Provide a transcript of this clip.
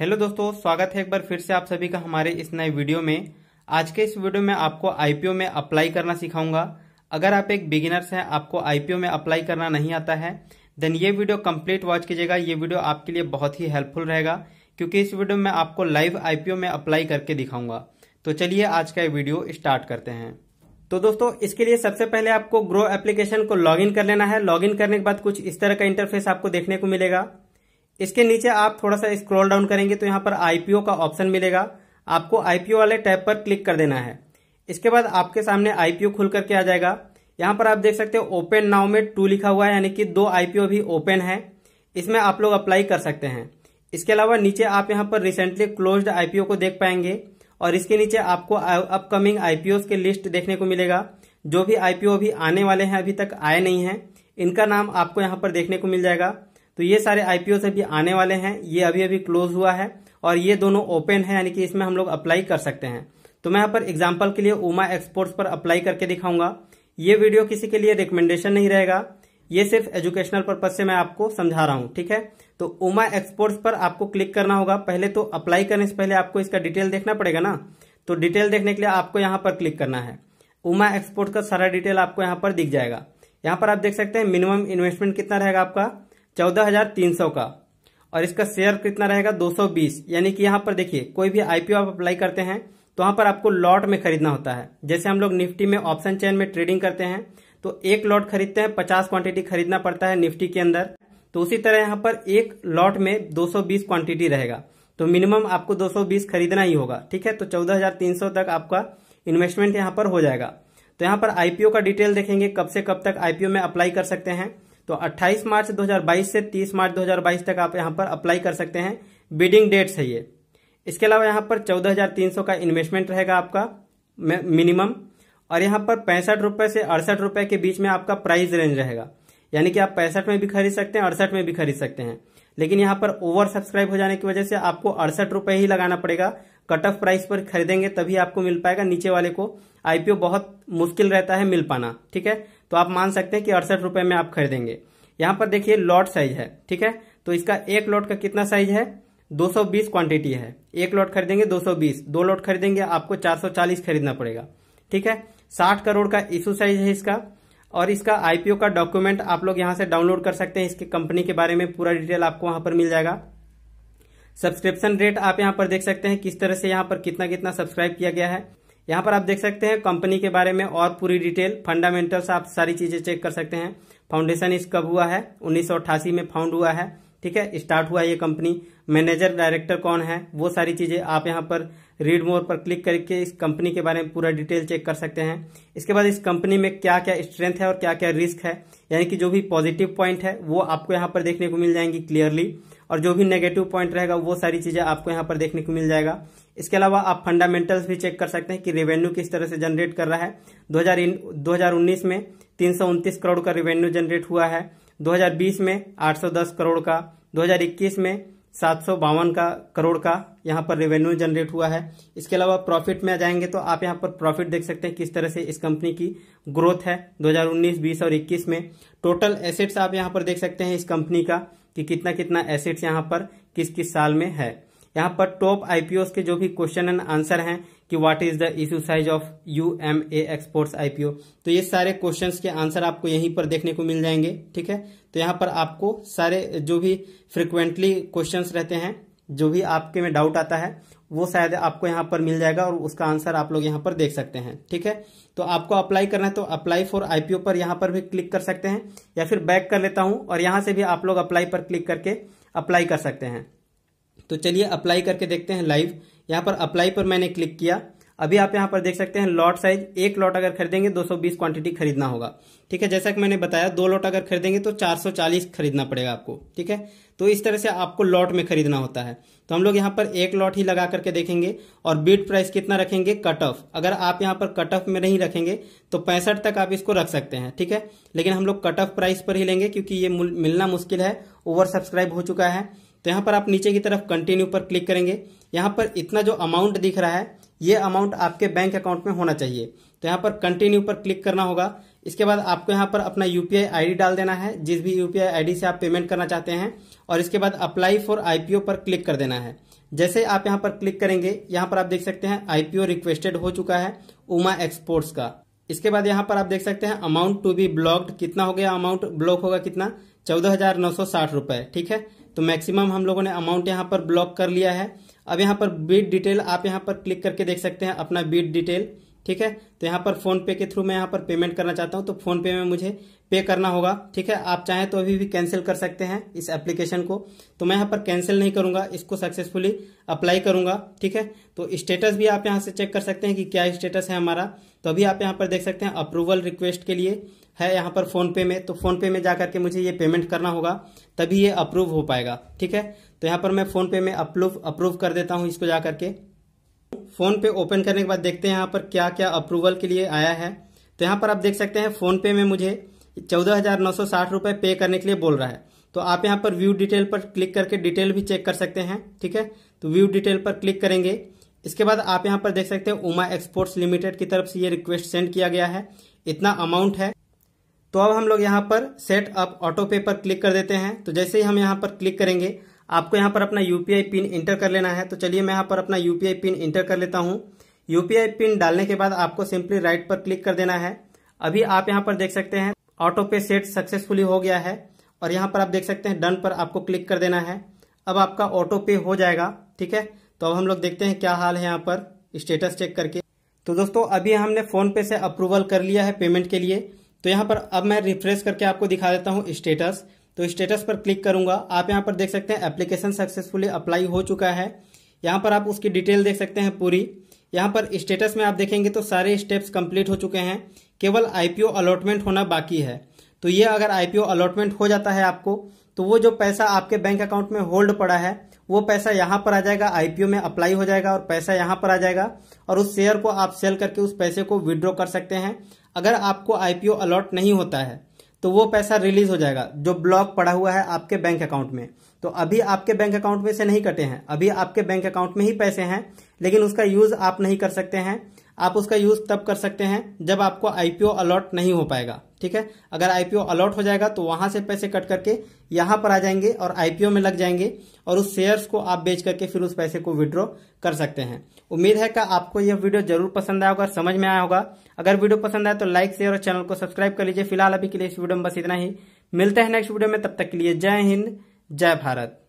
hello दोस्तों स्वागत है एक बार फिर से आप सभी का हमारे इस नए वीडियो में आज के इस वीडियो में आपको आईपीओ में अप्लाई करना सिखाऊंगा अगर आप एक बिगिनर्स हैं आपको आईपीओ में अप्लाई करना नहीं आता है देन ये वीडियो कंप्लीट वॉच कीजिएगा ये वीडियो आपके लिए बहुत ही हेल्पफुल रहेगा क्योंकि इस वीडियो में आपको लाइव आईपीओ में अप्लाई करके दिखाऊंगा तो चलिए आज का ये वीडियो स्टार्ट करते हैं तो दोस्तों इसके लिए सबसे पहले आपको ग्रो एप्लीकेशन को लॉगिन कर लेना है लॉगिन करने के बाद कुछ इस तरह का इंटरफेस आपको देखने को मिलेगा इसके नीचे आप थोड़ा सा स्क्रॉल डाउन करेंगे तो यहाँ पर आईपीओ का ऑप्शन मिलेगा आपको आईपीओ वाले टैब पर क्लिक कर देना है इसके बाद आपके सामने आईपीओ खुल करके आ जाएगा यहाँ पर आप देख सकते हो ओपन नाव में टू लिखा हुआ है यानी कि दो आईपीओ भी ओपन है इसमें आप लोग अप्लाई कर सकते हैं इसके अलावा नीचे आप यहाँ पर रिसेंटली क्लोज्ड आईपीओ को देख पाएंगे और इसके नीचे आपको अपकमिंग आईपीओ के लिस्ट देखने को मिलेगा जो भी आईपीओ अभी आने वाले हैं अभी तक आए नहीं है इनका नाम आपको यहाँ पर देखने को मिल जाएगा तो ये सारे आईपीओ से भी आने वाले हैं ये अभी अभी क्लोज हुआ है और ये दोनों ओपन है यानी कि इसमें हम लोग अप्लाई कर सकते हैं तो मैं यहाँ पर एग्जाम्पल के लिए उमा एक्सपोर्ट्स पर अप्लाई करके दिखाऊंगा ये वीडियो किसी के लिए रिकमेंडेशन नहीं रहेगा ये सिर्फ एजुकेशनल पर्पज से मैं आपको समझा रहा हूँ ठीक है तो उमा एक्सपोर्ट्स पर आपको क्लिक करना होगा पहले तो अप्लाई करने से पहले आपको इसका डिटेल देखना पड़ेगा ना तो डिटेल देखने के लिए आपको यहाँ पर क्लिक करना है उमा एक्सपोर्ट का सारा डिटेल आपको यहाँ पर दिख जाएगा यहाँ पर आप देख सकते हैं मिनिमम इन्वेस्टमेंट कितना रहेगा आपका चौदह हजार तीन सौ का और इसका शेयर कितना रहेगा दो सौ बीस यानी कि यहाँ पर देखिए कोई भी आईपीओ आप अप्लाई करते हैं तो वहां पर आपको लॉट में खरीदना होता है जैसे हम लोग निफ्टी में ऑप्शन चेन में ट्रेडिंग करते हैं तो एक लॉट खरीदते हैं पचास क्वांटिटी खरीदना पड़ता है निफ्टी के अंदर तो उसी तरह यहाँ पर एक लॉट में 220 क्वांटिटी रहेगा तो मिनिमम आपको 220 खरीदना ही होगा ठीक है तो 14,300 तक आपका इन्वेस्टमेंट यहाँ पर हो जाएगा तो यहाँ पर आईपीओ का डिटेल देखेंगे कब से कब तक आईपीओ में अप्लाई कर सकते हैं तो 28 मार्च 2022 से 30 मार्च 2022 तक आप यहां पर अप्लाई कर सकते हैं बिडिंग डेट है ये इसके अलावा यहाँ पर 14,300 का इन्वेस्टमेंट रहेगा आपका मिनिमम और यहाँ पर पैंसठ रुपए से अड़सठ रुपए के बीच में आपका प्राइस रेंज रहेगा यानी कि आप पैंसठ में भी खरीद सकते हैं अड़सठ में भी खरीद सकते हैं लेकिन यहाँ पर ओवर सब्सक्राइब हो जाने की वजह से आपको अड़सठ रुपये ही लगाना पड़ेगा कट ऑफ प्राइस पर खरीदेंगे तभी आपको मिल पाएगा नीचे वाले को आईपीओ बहुत मुश्किल रहता है मिल पाना ठीक है तो आप मान सकते हैं कि अड़सठ रुपये में आप खरीदेंगे यहाँ पर देखिए लॉट साइज है ठीक है तो इसका एक लॉट का कितना साइज है 220 क्वांटिटी है एक लॉट खरीदेंगे 220 दो लॉट खरीदेंगे आपको 440 खरीदना पड़ेगा ठीक है 60 करोड़ का इशू साइज है इसका और इसका आईपीओ का डॉक्यूमेंट आप लोग यहाँ से डाउनलोड कर सकते हैं इसके कंपनी के बारे में पूरा डिटेल आपको वहां पर मिल जाएगा सब्सक्रिप्शन रेट आप यहाँ पर देख सकते हैं किस तरह से यहाँ पर कितना कितना सब्सक्राइब किया गया है यहाँ पर आप देख सकते हैं कंपनी के बारे में और पूरी डिटेल फंडामेंटल्स आप सारी चीज़ें चेक कर सकते हैं फाउंडेशन इस कब हुआ है उन्नीस में फाउंड हुआ है ठीक है स्टार्ट हुआ ये कंपनी मैनेजर डायरेक्टर कौन है वो सारी चीज़ें आप यहाँ पर रीड मोर पर क्लिक करके इस कंपनी के बारे में पूरा डिटेल चेक कर सकते हैं इसके बाद इस कंपनी में क्या क्या स्ट्रेंथ है और क्या क्या रिस्क है यानी कि जो भी पॉजिटिव पॉइंट है वो आपको यहाँ पर देखने को मिल जाएंगी क्लियरली और जो भी नेगेटिव पॉइंट रहेगा वो सारी चीज़ें आपको यहाँ पर देखने को मिल जाएगा इसके अलावा आप फंडामेंटल्स भी चेक कर सकते हैं कि रेवेन्यू किस तरह से जनरेट कर रहा है 2019 में तीन करोड़ का रेवेन्यू जनरेट हुआ है 2020 में 810 करोड़ का 2021 में सात का करोड़ का यहाँ पर रेवेन्यू जनरेट हुआ है इसके अलावा प्रॉफिट में आ जाएंगे तो आप यहाँ पर प्रॉफिट देख सकते हैं किस तरह से इस कंपनी की ग्रोथ है 2019, 20 और 21 में टोटल एसेट्स आप यहाँ पर देख सकते हैं इस कंपनी का कि कितना कितना एसेट्स यहाँ पर किस किस साल में है यहाँ पर टॉप आईपीओ के जो भी क्वेश्चन एंड आंसर हैं कि what is the issue size of U M A exports IPO तो ये सारे क्वेश्चंस के आंसर आपको यहीं पर देखने को मिल जाएंगे ठीक है तो यहाँ पर आपको सारे जो भी फ्रिक्वेंटली क्वेश्चंस रहते हैं जो भी आपके में डाउट आता है वो शायद आपको यहाँ पर मिल जाएगा और उसका आंसर आप लोग यहाँ पर देख सकते हैं ठीक है तो आपको अप्लाई करना है तो अप्लाई फॉर आईपीओ पर यहाँ पर भी क्लिक कर सकते हैं या फिर बैक कर लेता हूँ और यहाँ से भी आप लोग अप्लाई पर क्लिक करके अप्लाई कर सकते हैं तो चलिए अप्लाई करके देखते हैं लाइव यहाँ पर अप्लाई पर मैंने क्लिक किया अभी आप यहाँ पर देख सकते हैं लॉट साइज एक लॉट अगर खरीदेंगे 220 क्वांटिटी खरीदना होगा ठीक है जैसा कि मैंने बताया दो लॉट अगर खरीदेंगे तो 440 खरीदना पड़ेगा आपको ठीक है तो इस तरह से आपको लॉट में खरीदना होता है तो हम लोग यहाँ पर एक लॉट ही लगा करके देखेंगे और बीट प्राइस कितना रखेंगे कट ऑफ अगर आप यहाँ पर कट ऑफ में नहीं रखेंगे तो पैंसठ तक आप इसको रख सकते हैं ठीक है लेकिन हम लोग कट ऑफ प्राइस पर ही लेंगे क्योंकि ये मिलना मुश्किल है ओवर सब्सक्राइब हो चुका है तो यहाँ पर आप नीचे की तरफ कंटिन्यू पर क्लिक करेंगे यहाँ पर इतना जो अमाउंट दिख रहा है ये अमाउंट आपके बैंक अकाउंट में होना चाहिए तो यहाँ पर कंटिन्यू पर क्लिक करना होगा इसके बाद आपको यहाँ पर अपना यूपीआई आईडी डाल देना है जिस भी यूपीआई आईडी से आप पेमेंट करना चाहते हैं और इसके बाद अप्लाई फॉर आईपीओ पर क्लिक कर देना है जैसे आप यहाँ पर क्लिक करेंगे यहाँ पर आप देख सकते हैं आईपीओ रिक्वेस्टेड हो चुका है उमा एक्सपोर्ट्स का इसके बाद यहाँ पर आप देख सकते हैं अमाउंट टू बी ब्लॉक्ड कितना हो गया अमाउंट ब्लॉक होगा कितना चौदह हजार नौ सौ साठ रूपये ठीक है तो मैक्सिमम हम लोगों ने अमाउंट यहाँ पर ब्लॉक कर लिया है अब यहाँ पर बीट डिटेल आप यहाँ पर क्लिक करके देख सकते हैं अपना बीट डिटेल ठीक है तो यहाँ पर फोन पे के थ्रू मैं यहाँ पर पेमेंट करना चाहता हूँ तो फोन पे में मुझे पे करना होगा ठीक है आप चाहें तो अभी भी कैंसिल कर सकते हैं इस एप्लीकेशन को तो मैं यहाँ पर कैंसिल नहीं करूंगा इसको सक्सेसफुली अप्लाई करूंगा ठीक है तो स्टेटस भी आप यहाँ से चेक कर सकते हैं कि क्या स्टेटस है हमारा तो अभी आप यहाँ पर देख सकते हैं अप्रूवल रिक्वेस्ट के लिए है यहाँ पर फोन पे में तो फोन पे में जा करके मुझे ये पेमेंट करना होगा तभी ये अप्रूव हो पाएगा ठीक है तो यहाँ पर मैं फोन पे में अप्रूव अप्रूव कर देता हूँ इसको जा करके फोन पे ओपन करने के बाद देखते हैं यहाँ पर क्या क्या अप्रूवल के लिए आया है तो यहाँ पर आप देख सकते हैं फोन पे में मुझे चौदह हजार नौ सौ साठ रुपए पे करने के लिए बोल रहा है तो आप यहाँ पर व्यू डिटेल पर क्लिक करके डिटेल भी चेक कर सकते हैं ठीक है तो व्यू डिटेल पर क्लिक करेंगे इसके बाद आप यहाँ पर देख सकते हैं उमा एक्सपोर्ट्स लिमिटेड की तरफ से ये रिक्वेस्ट सेंड किया गया है इतना अमाउंट है तो अब हम लोग यहाँ पर सेट अप ऑटो पे पर क्लिक कर देते हैं तो जैसे ही हम यहाँ पर क्लिक करेंगे आपको यहाँ पर अपना यूपीआई पिन इंटर कर लेना है तो चलिए मैं यहाँ पर अपना यूपीआई पिन इंटर कर लेता हूँ यूपीआई पिन डालने के बाद आपको सिंपली राइट पर क्लिक कर देना है अभी आप यहाँ पर देख सकते हैं ऑटो पे सेट सक्सेसफुली हो गया है और यहाँ पर आप देख सकते हैं डन पर आपको क्लिक कर देना है अब आपका ऑटो पे हो जाएगा ठीक है तो अब हम लोग देखते हैं क्या हाल है यहाँ पर स्टेटस चेक करके तो दोस्तों अभी हमने फोन पे से अप्रूवल कर लिया है पेमेंट के लिए तो यहाँ पर अब मैं रिफ्रेश करके आपको दिखा देता हूँ स्टेटस तो स्टेटस पर क्लिक करूंगा आप यहाँ पर देख सकते हैं एप्लीकेशन सक्सेसफुली अप्लाई हो चुका है यहाँ पर आप उसकी डिटेल देख सकते हैं पूरी यहाँ पर स्टेटस में आप देखेंगे तो सारे स्टेप्स कंप्लीट हो चुके हैं केवल आईपीओ अलॉटमेंट होना बाकी है तो ये अगर आईपीओ अलॉटमेंट हो जाता है आपको तो वो जो पैसा आपके बैंक अकाउंट में होल्ड पड़ा है वो पैसा यहाँ पर आ जाएगा आईपीओ में अप्लाई हो जाएगा और पैसा यहाँ पर आ जाएगा और उस शेयर को आप सेल करके उस पैसे को विड्रॉ कर सकते हैं अगर आपको आईपीओ अलॉट नहीं होता है तो वो पैसा रिलीज हो जाएगा जो ब्लॉक पड़ा हुआ है आपके बैंक अकाउंट में तो अभी आपके बैंक अकाउंट में से नहीं कटे हैं अभी आपके बैंक अकाउंट में ही पैसे हैं लेकिन उसका यूज आप नहीं कर सकते हैं आप उसका यूज तब कर सकते हैं जब आपको आईपीओ अलॉट नहीं हो पाएगा ठीक है अगर आईपीओ अलॉट हो जाएगा तो वहां से पैसे कट करके यहां पर आ जाएंगे और आईपीओ में लग जाएंगे और उस शेयर्स को आप बेच करके फिर उस पैसे को विड्रॉ कर सकते हैं उम्मीद है कि आपको यह वीडियो जरूर पसंद आया होगा समझ में आया होगा अगर वीडियो पसंद आए तो लाइक शेयर और चैनल को सब्सक्राइब कर लीजिए फिलहाल अभी के लिए इस वीडियो में बस इतना ही मिलते हैं नेक्स्ट वीडियो में तब तक के लिए जय हिंद जय भारत